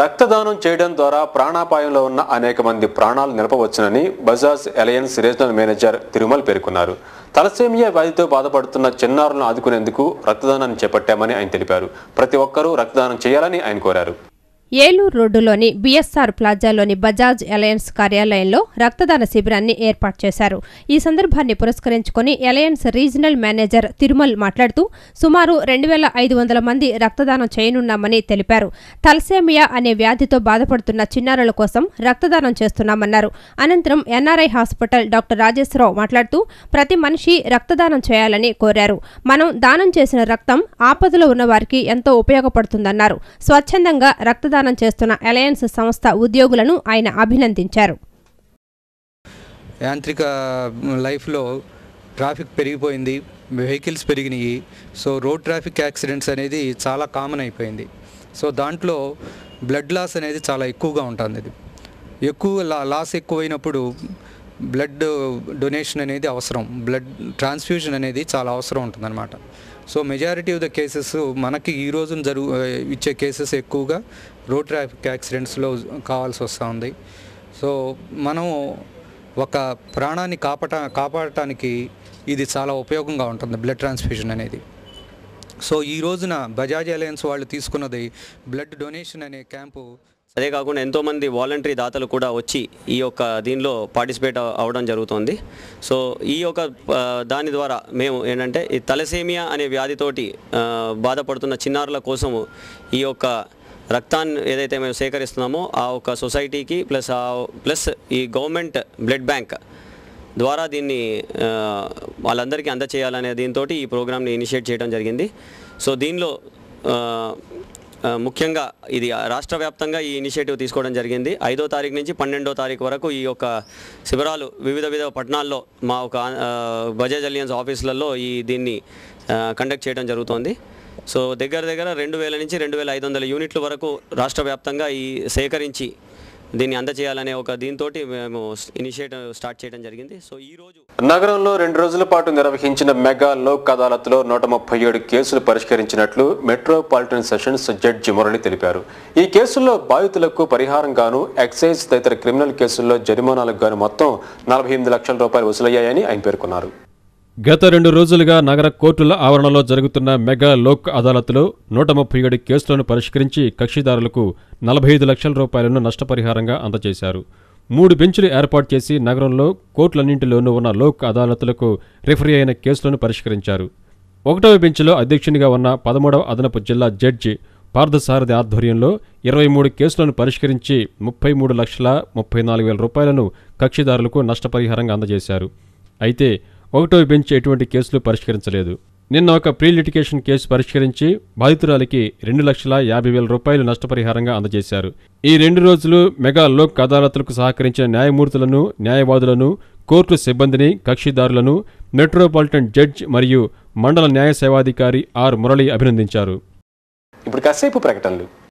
రక్తదానం చేయడం ద్వారా ప్రాణాపాయంలో ఉన్న అనేక మంది ప్రాణాలు నిలపవచ్చునని Bajaj Allianz regional manager Tirumala పేర్కొన్నారు తలసేమియా వ్యాధితో బాధపడుతున్న చిన్నారులను ఆదుకునేందుకు రక్తదానాన్ని చేపట్టామని ఆయన తెలిపారు ప్రతి ఒక్కరూ రక్తదానం చేయాలని ఆయన కోరారు ఏలూరు రోడ్డులోని బీఎస్ఆర్ ప్లాజాలోని బజాజ్ ఎలయన్స్ కార్యాలయంలో రక్తదాన శిబిరాన్ని ఏర్పాటు చేశారు ఈ సందర్భాన్ని పురస్కరించుకుని ఎలయన్స్ రీజనల్ మేనేజర్ తిరుమల్ మాట్లాడుతూ సుమారు రెండు వేల ఐదు వందల మంది రక్తదానం చేయనున్నామని తెలిపారు తల్సేమియా అనే వ్యాధితో బాధపడుతున్న చిన్నారుల కోసం రక్తదానం చేస్తున్నామన్నారు అనంతరం ఎన్ఆర్ఐ హాస్పిటల్ డాక్టర్ రాజేశ్వరరావు మాట్లాడుతూ ప్రతి మనిషి రక్తదానం చేయాలని కోరారు మనం దానం చేసిన రక్తం ఆపదలో ఉన్న వారికి ఎంతో ఉపయోగపడుతుందన్నారు స్వచ్ఛందంగా రక్తదానం ప్రచారం చేస్తున్న అలయన్స్ సంస్థ ఉద్యోగులను ఆయన అభినందించారు యాంత్రిక లైఫ్లో ట్రాఫిక్ పెరిగిపోయింది వెహికల్స్ పెరిగినాయి సో రోడ్ ట్రాఫిక్ యాక్సిడెంట్స్ అనేది చాలా కామన్ అయిపోయింది సో దాంట్లో బ్లడ్ లాస్ అనేది చాలా ఎక్కువగా ఉంటుంది అది ఎక్కువ లా లాస్ ఎక్కువైనప్పుడు బ్లడ్ డొనేషన్ అనేది అవసరం బ్లడ్ ట్రాన్స్ఫ్యూజన్ అనేది చాలా అవసరం అన్నమాట so majority of the cases మనకి ఈ రోజున జరుగు ఇచ్చే కేసెస్ ఎక్కువగా రోడ్ ట్రాఫిక్ యాక్సిడెంట్స్లో కావాల్సి వస్తూ ఉంది సో మనం ఒక ప్రాణాన్ని కాపట కాపాడటానికి ఇది చాలా ఉపయోగంగా ఉంటుంది బ్లడ్ ట్రాన్స్ఫ్యూషన్ అనేది సో ఈ రోజున బజాజ్ అలయన్స్ వాళ్ళు తీసుకున్నది బ్లడ్ డొనేషన్ అనే క్యాంపు అదే కాకుండా ఎంతోమంది వాలంటరీ దాతలు కూడా వచ్చి ఈ యొక్క దీనిలో పార్టిసిపేట్ అవ్వడం జరుగుతుంది సో ఈ యొక్క దాని ద్వారా మేము ఏంటంటే ఈ తలసేమియా అనే వ్యాధితోటి బాధపడుతున్న చిన్నారుల కోసము ఈ యొక్క రక్తాన్ని ఏదైతే మేము సేకరిస్తున్నామో ఆ ఒక సొసైటీకి ప్లస్ ఆ ప్లస్ ఈ గవర్నమెంట్ బ్లడ్ బ్యాంక్ ద్వారా దీన్ని వాళ్ళందరికీ అందచేయాలనే దీంతో ఈ ప్రోగ్రామ్ని ఇనిషియేట్ చేయడం జరిగింది సో దీనిలో ముఖ్యంగా ఇది రాష్ట్ర వ్యాప్తంగా ఈ ఇనిషియేటివ్ తీసుకోవడం జరిగింది ఐదో తారీఖు నుంచి పన్నెండో తారీఖు వరకు ఈ యొక్క శిబిరాలు వివిధ వివిధ పట్టణాల్లో మా ఒక బజాజ్ అలియన్స్ ఆఫీసులలో ఈ దీన్ని కండక్ట్ చేయడం జరుగుతోంది సో దగ్గర దగ్గర రెండు వేల నుంచి రెండు వేల ఐదు వందల యూనిట్ల వరకు రాష్ట్ర వ్యాప్తంగా ఈ సేకరించి దీన్ని అందజేయాలనే ఒక దీంతో మేము ఇనిషియేటివ్ స్టార్ట్ చేయడం జరిగింది సో ఈ రోజు నగరంలో రెండు రోజుల పాటు నిర్వహించిన మెగా లోక్ అదాలత్లో నూట ముప్పై ఏడు కేసులు పరిష్కరించినట్లు మెట్రోపాలిటన్ సెషన్స్ జడ్జి మురళి తెలిపారు ఈ కేసుల్లో బాధితులకు పరిహారం గాను ఎక్సైజ్ తదితర క్రిమినల్ కేసుల్లో జరిమానాలకు గాను మొత్తం నలభై ఎనిమిది లక్షల రూపాయలు వసూలయ్యాయని ఆయన పేర్కొన్నారు గత రెండు రోజులుగా నగర కోర్టుల ఆవరణలో జరుగుతున్న మెగా లోక్ అదాలత్లో నూట ముప్పై ఏడు కేసులను పరిష్కరించి కక్షిదారులకు నలభై ఐదు లక్షల రూపాయలను నష్టపరిహారంగా అందజేశారు మూడు బెంచ్లు ఏర్పాటు చేసి నగరంలో కోర్టులన్నింటిలోనూ ఉన్న లోక్ అదాలత్లకు రిఫరీ అయిన కేసులను పరిష్కరించారు ఒకటవ బెంచ్లో అధ్యక్షునిగా ఉన్న పదమూడవ అదనపు జిల్లా జడ్జి పార్థసారథి ఆధ్వర్యంలో ఇరవై మూడు కేసులను పరిష్కరించి ముప్పై మూడు లక్షల ముప్పై నాలుగు వేల రూపాయలను కక్షిదారులకు నష్టపరిహారంగా అందజేశారు అయితే ఒకటో బెంచ్ ఎటువంటి కేసులు పరిష్కరించలేదు నిన్న ఒక ప్రీ లిటికేషన్ కేసు పరిష్కరించి బాధితురాలికి రెండు లక్షల యాభై వేల రూపాయలు నష్టపరిహారంగా అందజేశారు ఈ రెండు రోజులు మెగా లోక్ అదాలత్లకు సహకరించిన న్యాయమూర్తులను న్యాయవాదులను కోర్టు సిబ్బందిని కక్షిదారులను మెట్రోపాలిటన్ జడ్జ్ మరియు మండల న్యాయ సేవాధికారి ఆర్ మురళి అభినందించారు ఇప్పుడు కాసేపు ప్రకటనలు